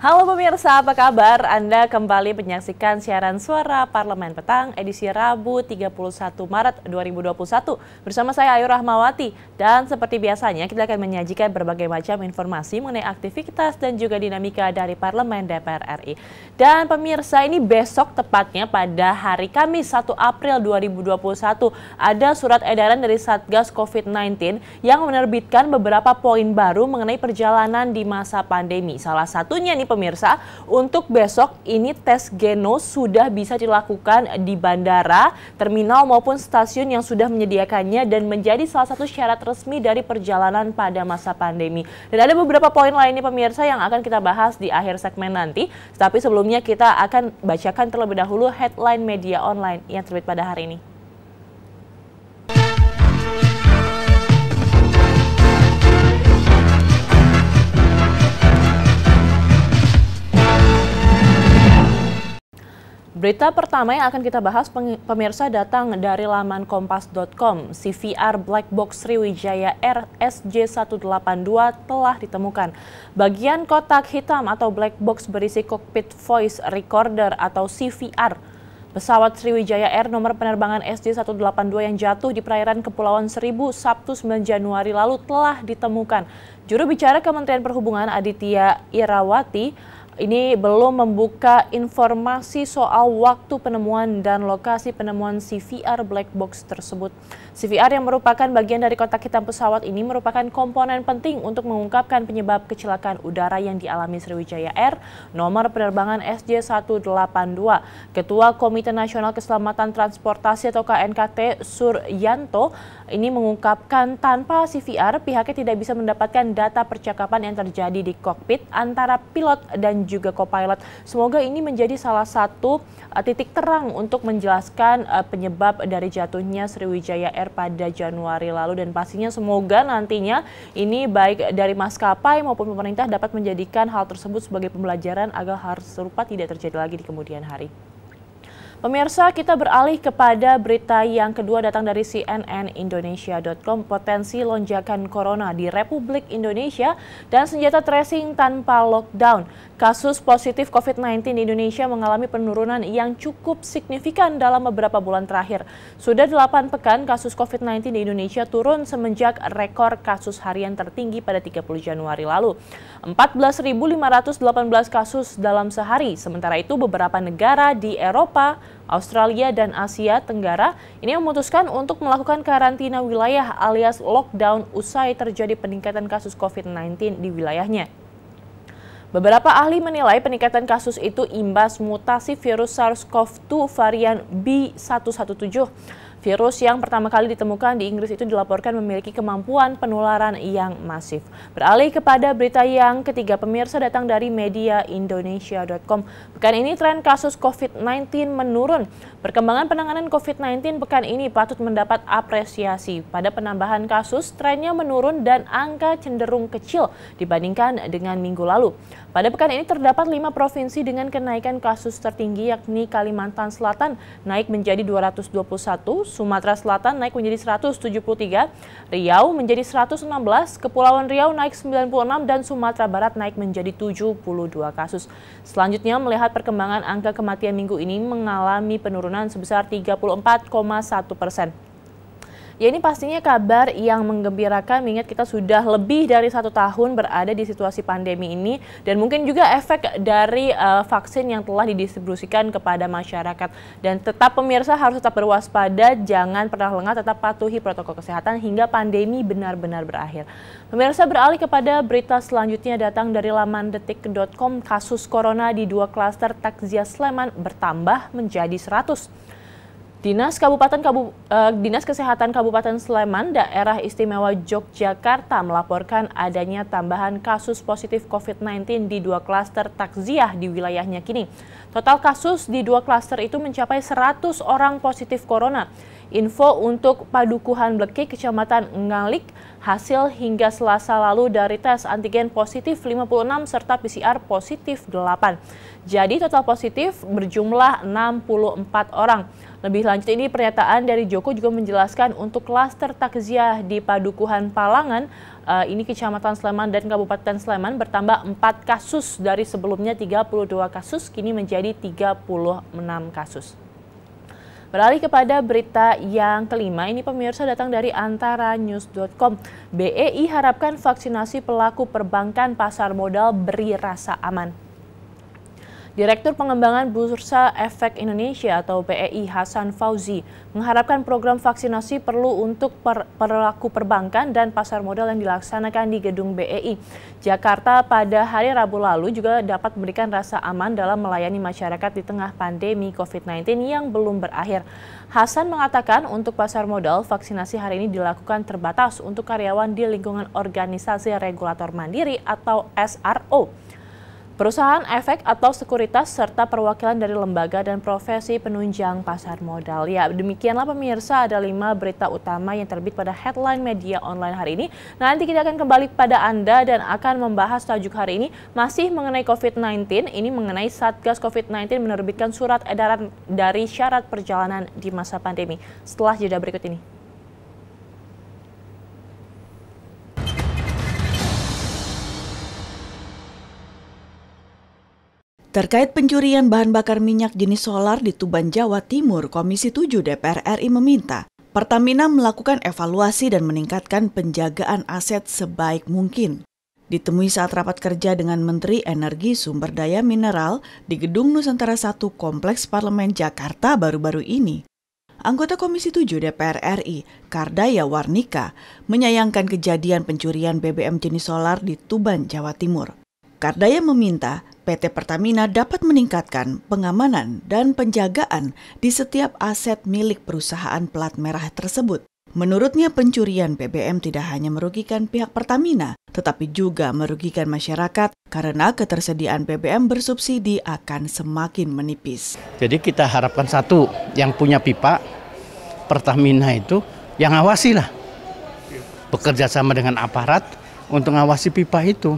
Halo pemirsa, apa kabar? Anda kembali menyaksikan siaran suara Parlemen Petang edisi Rabu 31 Maret 2021 bersama saya Ayu Rahmawati dan seperti biasanya kita akan menyajikan berbagai macam informasi mengenai aktivitas dan juga dinamika dari Parlemen DPR RI. Dan pemirsa ini besok tepatnya pada hari Kamis 1 April 2021 ada surat edaran dari Satgas COVID-19 yang menerbitkan beberapa poin baru mengenai perjalanan di masa pandemi. Salah satunya nih pemirsa, untuk besok ini tes genos sudah bisa dilakukan di bandara, terminal maupun stasiun yang sudah menyediakannya dan menjadi salah satu syarat resmi dari perjalanan pada masa pandemi. Dan ada beberapa poin lainnya pemirsa yang akan kita bahas di akhir segmen nanti. Tapi sebelumnya kita akan bacakan terlebih dahulu headline media online yang terbit pada hari ini. Berita pertama yang akan kita bahas pemirsa datang dari laman kompas.com. CVR Black Box Sriwijaya RSJ182 telah ditemukan. Bagian kotak hitam atau black box berisi cockpit voice recorder atau CVR. Pesawat Sriwijaya Air nomor penerbangan SJ182 yang jatuh di perairan Kepulauan Seribu Sabtu 9 Januari lalu telah ditemukan. Juru bicara Kementerian Perhubungan Aditya Irawati ini belum membuka informasi soal waktu penemuan dan lokasi penemuan CVR black box tersebut. CVR yang merupakan bagian dari kotak hitam pesawat ini merupakan komponen penting untuk mengungkapkan penyebab kecelakaan udara yang dialami Sriwijaya Air nomor penerbangan SJ182. Ketua Komite Nasional Keselamatan Transportasi atau KNKT Suryanto ini mengungkapkan tanpa CVR pihaknya tidak bisa mendapatkan data percakapan yang terjadi di kokpit antara pilot dan juga kopilot. Semoga ini menjadi salah satu eh, titik terang untuk menjelaskan eh, penyebab dari jatuhnya Sriwijaya Air pada Januari lalu dan pastinya semoga nantinya ini baik dari maskapai maupun pemerintah dapat menjadikan hal tersebut sebagai pembelajaran agar hal serupa tidak terjadi lagi di kemudian hari. Pemirsa, kita beralih kepada berita yang kedua datang dari CNN Indonesia.com. Potensi lonjakan corona di Republik Indonesia dan senjata tracing tanpa lockdown. Kasus positif COVID-19 di Indonesia mengalami penurunan yang cukup signifikan dalam beberapa bulan terakhir. Sudah 8 pekan kasus COVID-19 di Indonesia turun semenjak rekor kasus harian tertinggi pada 30 Januari lalu. 14.518 kasus dalam sehari. Sementara itu beberapa negara di Eropa Australia, dan Asia Tenggara ini memutuskan untuk melakukan karantina wilayah alias lockdown usai terjadi peningkatan kasus COVID-19 di wilayahnya. Beberapa ahli menilai peningkatan kasus itu imbas mutasi virus SARS-CoV-2 varian B117. Virus yang pertama kali ditemukan di Inggris itu dilaporkan memiliki kemampuan penularan yang masif. Beralih kepada berita yang ketiga, pemirsa datang dari media indonesia.com. Pekan ini tren kasus COVID-19 menurun. Perkembangan penanganan COVID-19 pekan ini patut mendapat apresiasi. Pada penambahan kasus, trennya menurun dan angka cenderung kecil dibandingkan dengan minggu lalu. Pada pekan ini terdapat lima provinsi dengan kenaikan kasus tertinggi yakni Kalimantan Selatan naik menjadi 221, Sumatera Selatan naik menjadi 173, Riau menjadi 116, Kepulauan Riau naik 96, dan Sumatera Barat naik menjadi 72 kasus. Selanjutnya melihat perkembangan angka kematian minggu ini mengalami penurunan sebesar 34,1 persen. Ya ini pastinya kabar yang menggembirakan mengingat kita sudah lebih dari satu tahun berada di situasi pandemi ini dan mungkin juga efek dari uh, vaksin yang telah didistribusikan kepada masyarakat. Dan tetap pemirsa harus tetap berwaspada, jangan pernah lengah, tetap patuhi protokol kesehatan hingga pandemi benar-benar berakhir. Pemirsa beralih kepada berita selanjutnya datang dari laman detik.com kasus corona di dua klaster takziah Sleman bertambah menjadi 100. Dinas Kabupaten Kabu, eh, Dinas Kesehatan Kabupaten Sleman Daerah Istimewa Yogyakarta melaporkan adanya tambahan kasus positif COVID-19 di dua klaster takziah di wilayahnya kini. Total kasus di dua klaster itu mencapai 100 orang positif corona. Info untuk Padukuhan Blekik, Kecamatan Ngalik, hasil hingga selasa lalu dari tes antigen positif 56 serta PCR positif 8. Jadi total positif berjumlah 64 orang. Lebih lanjut ini pernyataan dari Joko juga menjelaskan untuk klaster takziah di Padukuhan Palangan, eh, ini Kecamatan Sleman dan Kabupaten Sleman bertambah 4 kasus dari sebelumnya 32 kasus kini menjadi 36 kasus. Beralih kepada berita yang kelima, ini pemirsa datang dari antaranews.com. BEI harapkan vaksinasi pelaku perbankan pasar modal beri rasa aman. Direktur Pengembangan Bursa Efek Indonesia atau PEI Hasan Fauzi mengharapkan program vaksinasi perlu untuk per perbankan dan pasar modal yang dilaksanakan di gedung BEI. Jakarta pada hari Rabu lalu juga dapat memberikan rasa aman dalam melayani masyarakat di tengah pandemi COVID-19 yang belum berakhir. Hasan mengatakan untuk pasar modal vaksinasi hari ini dilakukan terbatas untuk karyawan di lingkungan organisasi regulator mandiri atau SRO perusahaan efek atau sekuritas, serta perwakilan dari lembaga dan profesi penunjang pasar modal. Ya, demikianlah pemirsa ada lima berita utama yang terbit pada headline media online hari ini. Nah, nanti kita akan kembali pada Anda dan akan membahas tajuk hari ini masih mengenai COVID-19. Ini mengenai Satgas COVID-19 menerbitkan surat edaran dari syarat perjalanan di masa pandemi. Setelah jeda berikut ini. Terkait pencurian bahan bakar minyak jenis solar di Tuban, Jawa Timur, Komisi 7 DPR RI meminta Pertamina melakukan evaluasi dan meningkatkan penjagaan aset sebaik mungkin. Ditemui saat rapat kerja dengan Menteri Energi Sumber Daya Mineral di Gedung Nusantara 1 Kompleks Parlemen Jakarta baru-baru ini, anggota Komisi 7 DPR RI, Kardaya Warnika, menyayangkan kejadian pencurian BBM jenis solar di Tuban, Jawa Timur. Kardaya meminta PT Pertamina dapat meningkatkan pengamanan dan penjagaan di setiap aset milik perusahaan pelat merah tersebut. Menurutnya, pencurian BBM tidak hanya merugikan pihak Pertamina, tetapi juga merugikan masyarakat karena ketersediaan BBM bersubsidi akan semakin menipis. Jadi kita harapkan satu, yang punya pipa Pertamina itu yang awasi lah. Bekerja sama dengan aparat untuk ngawasi pipa itu.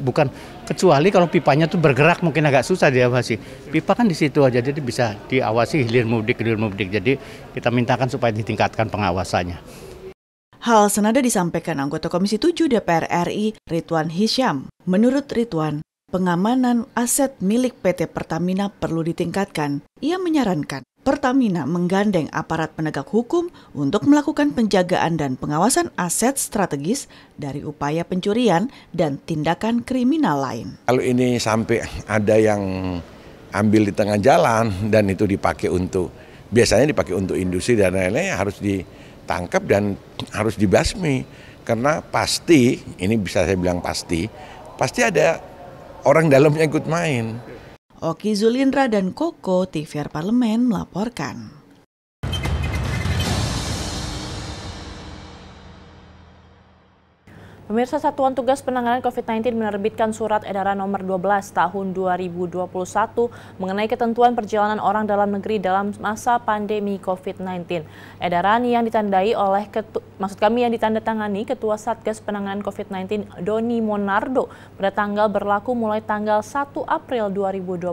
Bukan kecuali kalau pipanya tuh bergerak mungkin agak susah diawasi. Pipa kan di situ aja jadi bisa diawasi hilir mudik hilir mudik. Jadi kita mintakan supaya ditingkatkan pengawasannya. Hal senada disampaikan anggota Komisi 7 DPR RI Ridwan Hisham. Menurut Ridwan, pengamanan aset milik PT Pertamina perlu ditingkatkan. Ia menyarankan Pertamina menggandeng aparat penegak hukum untuk melakukan penjagaan dan pengawasan aset strategis dari upaya pencurian dan tindakan kriminal lain. Kalau ini sampai ada yang ambil di tengah jalan dan itu dipakai untuk biasanya dipakai untuk industri dan lain-lain harus ditangkap dan harus dibasmi karena pasti ini bisa saya bilang pasti pasti ada orang dalamnya ikut main. Oki Zulindra dan Koko TVR Parlemen melaporkan. Pemirsa Satuan Tugas Penanganan COVID-19 menerbitkan surat edaran nomor 12 tahun 2021 mengenai ketentuan perjalanan orang dalam negeri dalam masa pandemi COVID-19. Edaran yang ditandai oleh ketu, maksud kami yang ditandatangani Ketua Satgas Penanganan COVID-19 Doni Monardo pada tanggal berlaku mulai tanggal 1 April 2021.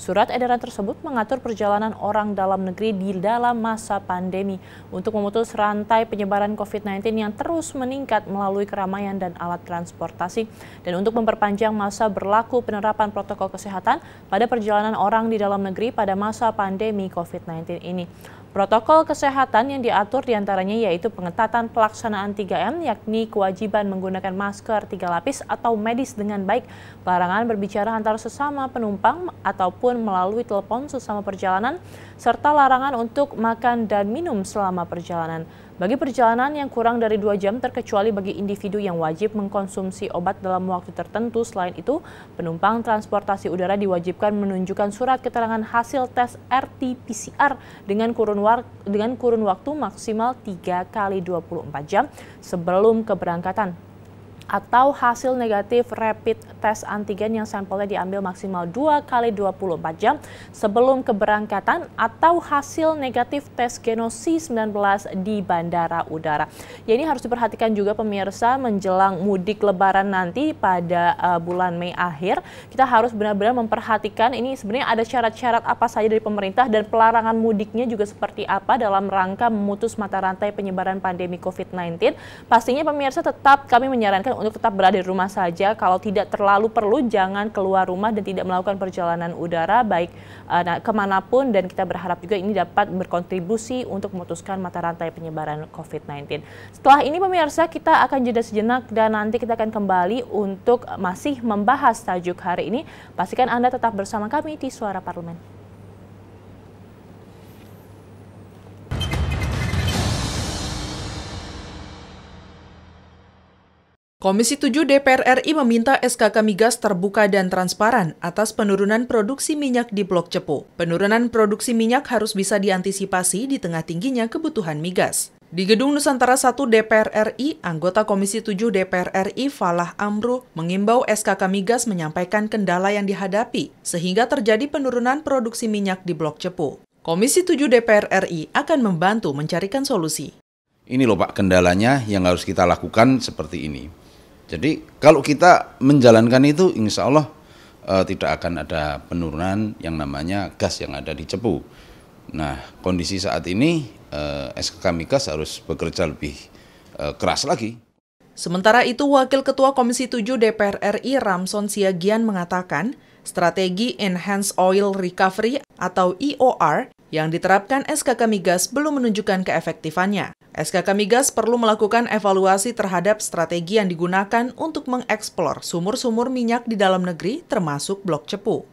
Surat edaran tersebut mengatur perjalanan orang dalam negeri di dalam masa pandemi untuk memutus rantai penyebaran COVID-19 yang terus meningkat melalui keramaian dan alat transportasi. Dan untuk memperpanjang masa berlaku penerapan protokol kesehatan pada perjalanan orang di dalam negeri pada masa pandemi COVID-19 ini. Protokol kesehatan yang diatur diantaranya yaitu pengetatan pelaksanaan 3M yakni kewajiban menggunakan masker tiga lapis atau medis dengan baik, larangan berbicara antara sesama penumpang ataupun melalui telepon sesama perjalanan, serta larangan untuk makan dan minum selama perjalanan. Bagi perjalanan yang kurang dari dua jam, terkecuali bagi individu yang wajib mengkonsumsi obat dalam waktu tertentu, selain itu, penumpang transportasi udara diwajibkan menunjukkan surat keterangan hasil tes RT-PCR dengan kurun, dengan kurun waktu maksimal 3 kali 24 jam sebelum keberangkatan atau hasil negatif rapid test antigen yang sampelnya diambil maksimal 2 kali 24 jam sebelum keberangkatan atau hasil negatif tes genosi 19 di bandara udara. Ya ini harus diperhatikan juga pemirsa menjelang mudik lebaran nanti pada uh, bulan Mei akhir. Kita harus benar-benar memperhatikan ini sebenarnya ada syarat-syarat apa saja dari pemerintah dan pelarangan mudiknya juga seperti apa dalam rangka memutus mata rantai penyebaran pandemi COVID-19. Pastinya pemirsa tetap kami menyarankan untuk tetap berada di rumah saja. Kalau tidak terlalu perlu, jangan keluar rumah dan tidak melakukan perjalanan udara, baik uh, nah, kemanapun. Dan kita berharap juga ini dapat berkontribusi untuk memutuskan mata rantai penyebaran COVID-19. Setelah ini pemirsa, kita akan jeda sejenak dan nanti kita akan kembali untuk masih membahas tajuk hari ini. Pastikan Anda tetap bersama kami di Suara Parlemen. Komisi 7 DPR RI meminta SKK Migas terbuka dan transparan atas penurunan produksi minyak di Blok Cepu. Penurunan produksi minyak harus bisa diantisipasi di tengah tingginya kebutuhan migas. Di Gedung Nusantara 1 DPR RI, anggota Komisi 7 DPR RI Falah Amru mengimbau SKK Migas menyampaikan kendala yang dihadapi sehingga terjadi penurunan produksi minyak di Blok Cepu. Komisi 7 DPR RI akan membantu mencarikan solusi. Ini loh Pak kendalanya yang harus kita lakukan seperti ini jadi kalau kita menjalankan itu, insya Allah uh, tidak akan ada penurunan yang namanya gas yang ada di Cepu. Nah, kondisi saat ini uh, eh, SKK Migas harus bekerja lebih uh, keras lagi. Sementara itu, Wakil Ketua Komisi 7 DPR RI Ramson Siagian mengatakan, strategi Enhanced Oil Recovery atau EOR yang diterapkan SKK Migas belum menunjukkan keefektifannya. SKK Migas perlu melakukan evaluasi terhadap strategi yang digunakan untuk mengeksplor sumur-sumur minyak di dalam negeri termasuk Blok Cepu.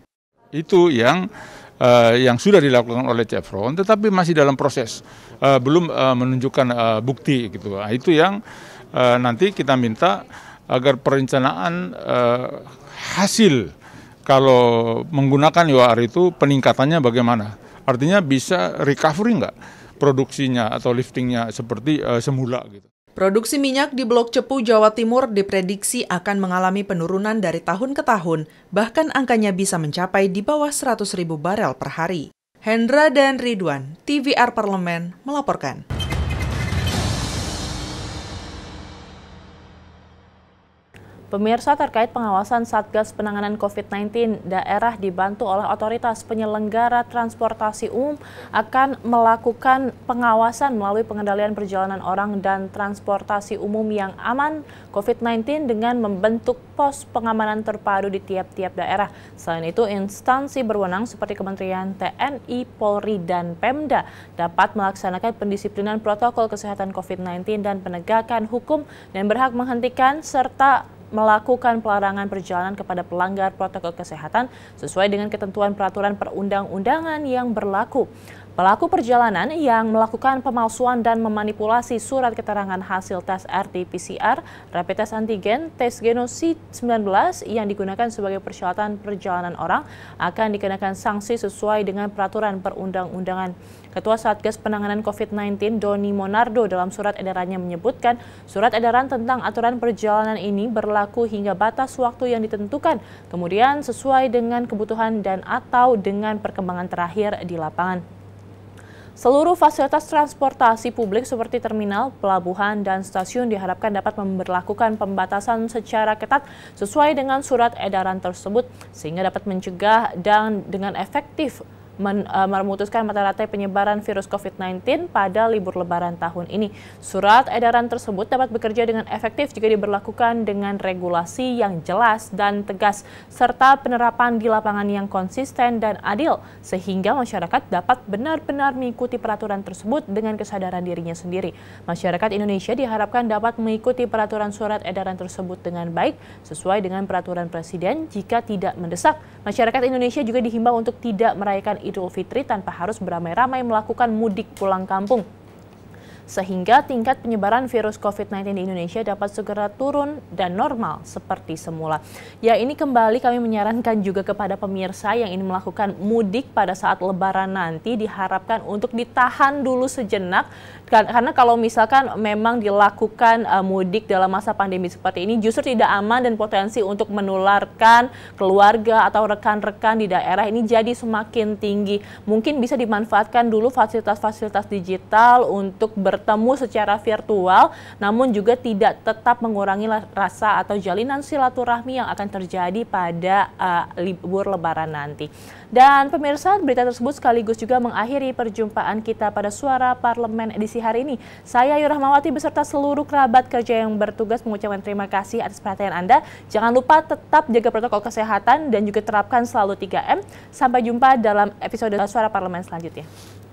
Itu yang uh, yang sudah dilakukan oleh Chevron tetapi masih dalam proses. Uh, belum uh, menunjukkan uh, bukti gitu. Nah, itu yang uh, nanti kita minta agar perencanaan uh, hasil kalau menggunakan UAR itu peningkatannya bagaimana? Artinya bisa recovery nggak? produksinya atau liftingnya seperti uh, semula gitu. Produksi minyak di Blok Cepu, Jawa Timur diprediksi akan mengalami penurunan dari tahun ke tahun, bahkan angkanya bisa mencapai di bawah 100 ribu barel per hari. Hendra dan Ridwan, TVR Parlemen melaporkan. Pemirsa terkait pengawasan Satgas Penanganan COVID-19, daerah dibantu oleh otoritas penyelenggara transportasi umum akan melakukan pengawasan melalui pengendalian perjalanan orang dan transportasi umum yang aman COVID-19 dengan membentuk pos pengamanan terpadu di tiap-tiap daerah. Selain itu, instansi berwenang seperti Kementerian TNI, Polri, dan Pemda dapat melaksanakan pendisiplinan protokol kesehatan COVID-19 dan penegakan hukum dan berhak menghentikan serta melakukan pelarangan perjalanan kepada pelanggar protokol kesehatan sesuai dengan ketentuan peraturan perundang-undangan yang berlaku. Pelaku perjalanan yang melakukan pemalsuan dan memanipulasi surat keterangan hasil tes RT-PCR, rapid test antigen, tes genosid 19 yang digunakan sebagai persyaratan perjalanan orang akan dikenakan sanksi sesuai dengan peraturan perundang-undangan. Ketua Satgas Penanganan COVID-19 Doni Monardo dalam surat edarannya menyebutkan surat edaran tentang aturan perjalanan ini berlaku hingga batas waktu yang ditentukan, kemudian sesuai dengan kebutuhan dan atau dengan perkembangan terakhir di lapangan. Seluruh fasilitas transportasi publik seperti terminal, pelabuhan, dan stasiun diharapkan dapat memperlakukan pembatasan secara ketat sesuai dengan surat edaran tersebut sehingga dapat mencegah dan dengan efektif men, uh, memutuskan mata rantai penyebaran virus COVID-19 pada libur lebaran tahun ini. Surat edaran tersebut dapat bekerja dengan efektif jika diberlakukan dengan regulasi yang jelas dan tegas, serta penerapan di lapangan yang konsisten dan adil, sehingga masyarakat dapat benar-benar mengikuti peraturan tersebut dengan kesadaran dirinya sendiri. Masyarakat Indonesia diharapkan dapat mengikuti peraturan surat edaran tersebut dengan baik, sesuai dengan peraturan Presiden jika tidak mendesak. Masyarakat Indonesia juga dihimbau untuk tidak merayakan Idul Fitri tanpa harus beramai-ramai melakukan mudik pulang kampung sehingga tingkat penyebaran virus COVID-19 di Indonesia dapat segera turun dan normal seperti semula. Ya ini kembali kami menyarankan juga kepada pemirsa yang ingin melakukan mudik pada saat lebaran nanti diharapkan untuk ditahan dulu sejenak karena kalau misalkan memang dilakukan eh, mudik dalam masa pandemi seperti ini justru tidak aman dan potensi untuk menularkan keluarga atau rekan-rekan di daerah ini jadi semakin tinggi. Mungkin bisa dimanfaatkan dulu fasilitas-fasilitas digital untuk ber bertemu secara virtual, namun juga tidak tetap mengurangi rasa atau jalinan silaturahmi yang akan terjadi pada uh, libur Lebaran nanti. Dan pemirsa, berita tersebut sekaligus juga mengakhiri perjumpaan kita pada Suara Parlemen edisi hari ini. Saya Yurahmawati beserta seluruh kerabat kerja yang bertugas mengucapkan terima kasih atas perhatian Anda. Jangan lupa tetap jaga protokol kesehatan dan juga terapkan selalu 3M. Sampai jumpa dalam episode Suara Parlemen selanjutnya.